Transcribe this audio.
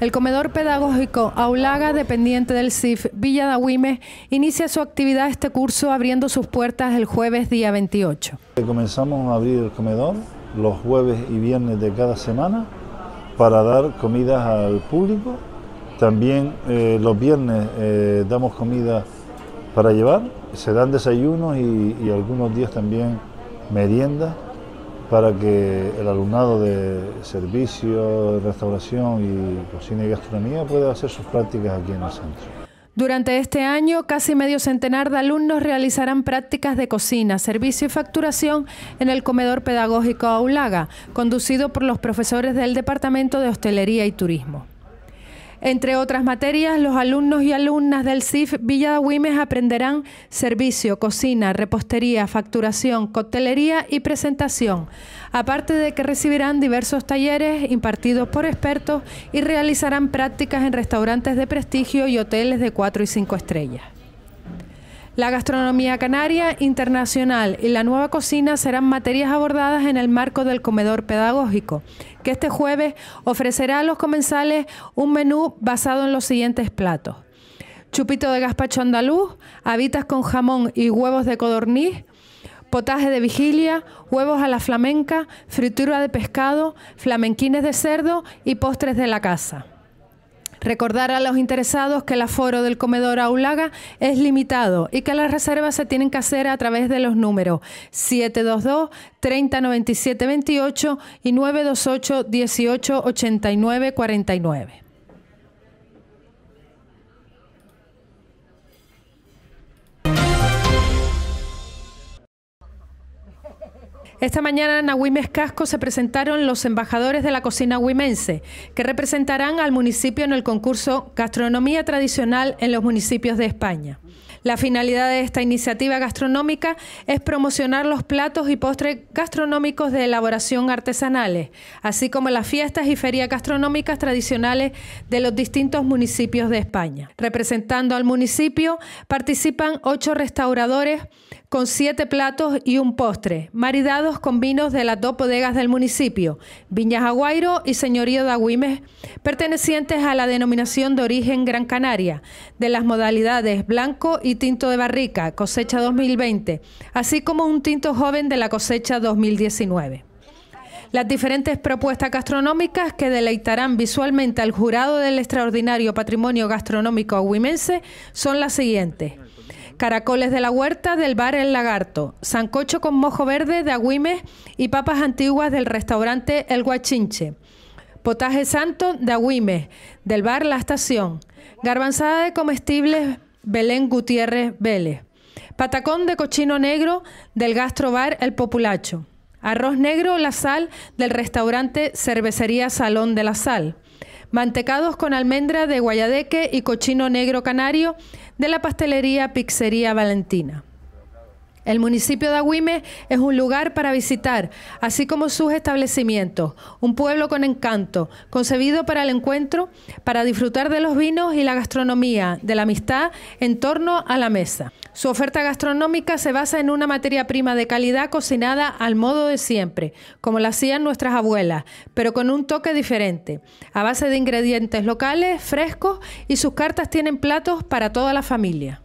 El comedor pedagógico Aulaga, dependiente del CIF Villa de Agüime, inicia su actividad este curso abriendo sus puertas el jueves día 28. Eh, comenzamos a abrir el comedor los jueves y viernes de cada semana para dar comidas al público. También eh, los viernes eh, damos comida para llevar, se dan desayunos y, y algunos días también meriendas para que el alumnado de servicio, restauración y cocina y gastronomía pueda hacer sus prácticas aquí en el centro. Durante este año, casi medio centenar de alumnos realizarán prácticas de cocina, servicio y facturación en el comedor pedagógico Aulaga, conducido por los profesores del Departamento de Hostelería y Turismo. Entre otras materias, los alumnos y alumnas del CIF Villa de aprenderán servicio, cocina, repostería, facturación, coctelería y presentación, aparte de que recibirán diversos talleres impartidos por expertos y realizarán prácticas en restaurantes de prestigio y hoteles de 4 y 5 estrellas. La gastronomía canaria internacional y la nueva cocina serán materias abordadas en el marco del comedor pedagógico, que este jueves ofrecerá a los comensales un menú basado en los siguientes platos. Chupito de gazpacho andaluz, habitas con jamón y huevos de codorniz, potaje de vigilia, huevos a la flamenca, fritura de pescado, flamenquines de cerdo y postres de la casa. Recordar a los interesados que el aforo del comedor Aulaga es limitado y que las reservas se tienen que hacer a través de los números 722 3097 28 y 928 1889 49. Esta mañana en Agüimes Casco se presentaron los embajadores de la cocina agüimense, que representarán al municipio en el concurso Gastronomía Tradicional en los municipios de España. La finalidad de esta iniciativa gastronómica es promocionar los platos y postres gastronómicos de elaboración artesanales, así como las fiestas y ferias gastronómicas tradicionales de los distintos municipios de España. Representando al municipio participan ocho restauradores con siete platos y un postre, maridados con vinos de las dos bodegas del municipio, Viñas Aguairo y Señorío de Agüimes, pertenecientes a la denominación de origen Gran Canaria, de las modalidades blanco y tinto de barrica, cosecha 2020, así como un tinto joven de la cosecha 2019 las diferentes propuestas gastronómicas que deleitarán visualmente al jurado del extraordinario patrimonio gastronómico agüimense son las siguientes caracoles de la huerta del bar El Lagarto, sancocho con mojo verde de agüimes y papas antiguas del restaurante El Guachinche, potaje santo de agüimes del bar La Estación, garbanzada de comestibles Belén Gutiérrez Vélez, patacón de cochino negro del gastrobar El Populacho, arroz negro La Sal del restaurante Cervecería Salón de la Sal, mantecados con almendra de Guayadeque y cochino negro canario de la pastelería Pixería Valentina. El municipio de Agüime es un lugar para visitar, así como sus establecimientos, un pueblo con encanto, concebido para el encuentro, para disfrutar de los vinos y la gastronomía, de la amistad en torno a la mesa. Su oferta gastronómica se basa en una materia prima de calidad cocinada al modo de siempre, como la hacían nuestras abuelas, pero con un toque diferente, a base de ingredientes locales, frescos y sus cartas tienen platos para toda la familia.